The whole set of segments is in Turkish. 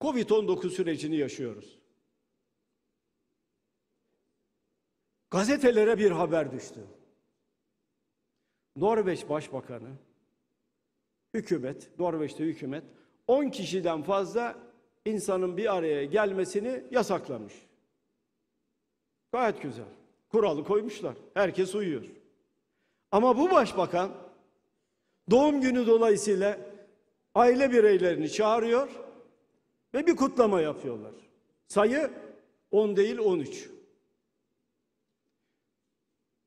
Covid-19 sürecini yaşıyoruz. Gazetelere bir haber düştü. Norveç Başbakanı, hükümet, Norveç'te hükümet 10 kişiden fazla insanın bir araya gelmesini yasaklamış. Gayet güzel. Kuralı koymuşlar. Herkes uyuyor. Ama bu başbakan doğum günü dolayısıyla aile bireylerini çağırıyor ve bir kutlama yapıyorlar. Sayı 10 değil 13.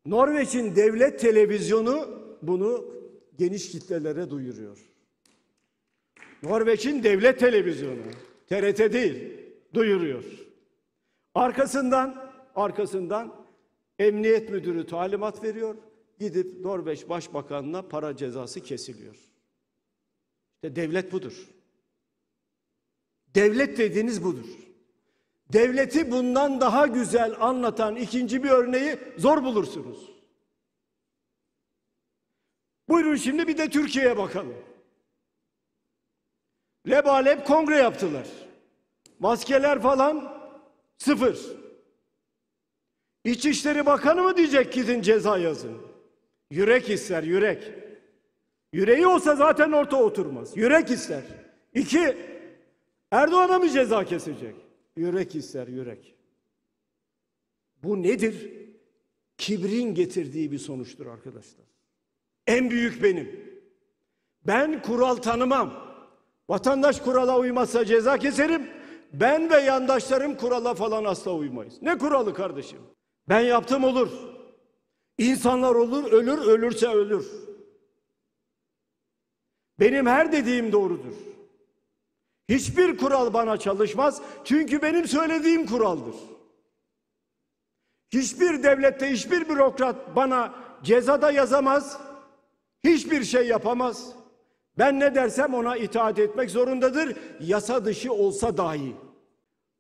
Norveç'in devlet televizyonu bunu geniş kitlelere duyuruyor. Norveç'in devlet televizyonu, TRT değil, duyuruyor. Arkasından, arkasından emniyet müdürü talimat veriyor. Gidip Norveç Başbakanına para cezası kesiliyor. İşte devlet budur. Devlet dediğiniz budur. Devleti bundan daha güzel anlatan ikinci bir örneği zor bulursunuz. Buyurun şimdi bir de Türkiye'ye bakalım. Lebalep kongre yaptılar. Maskeler falan sıfır. İçişleri Bakanı mı diyecek gidin ceza yazın? Yürek ister yürek. Yüreği olsa zaten orta oturmaz. Yürek ister. İki, Erdoğan'a mı ceza kesecek? Yürek ister yürek. Bu nedir? Kibrin getirdiği bir sonuçtur arkadaşlar. En büyük benim. Ben kural tanımam. Vatandaş kurala uymazsa ceza keserim. Ben ve yandaşlarım kurala falan asla uymayız. Ne kuralı kardeşim? Ben yaptım olur. İnsanlar olur, ölür, ölürse ölür. Benim her dediğim doğrudur. Hiçbir kural bana çalışmaz. Çünkü benim söylediğim kuraldır. Hiçbir devlette hiçbir bürokrat bana cezada yazamaz. Hiçbir şey yapamaz. Ben ne dersem ona itaat etmek zorundadır. Yasa dışı olsa dahi.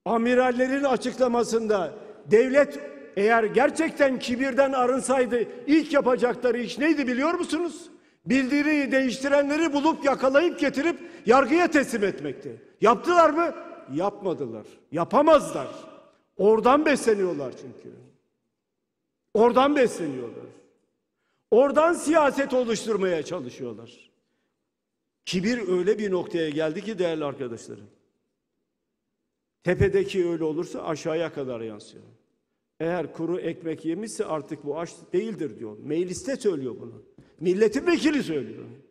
Amirallerin açıklamasında devlet eğer gerçekten kibirden arınsaydı ilk yapacakları iş neydi biliyor musunuz? Bildiriyi değiştirenleri bulup yakalayıp getirip yargıya teslim etmekti. Yaptılar mı? Yapmadılar. Yapamazlar. Oradan besleniyorlar çünkü. Oradan besleniyorlar. Oradan siyaset oluşturmaya çalışıyorlar. Kibir öyle bir noktaya geldi ki değerli arkadaşlarım. Tepedeki öyle olursa aşağıya kadar yansıyor. Eğer kuru ekmek yemişse artık bu aç değildir diyor. Mecliste söylüyor bunu. Milletin vekili söylüyor.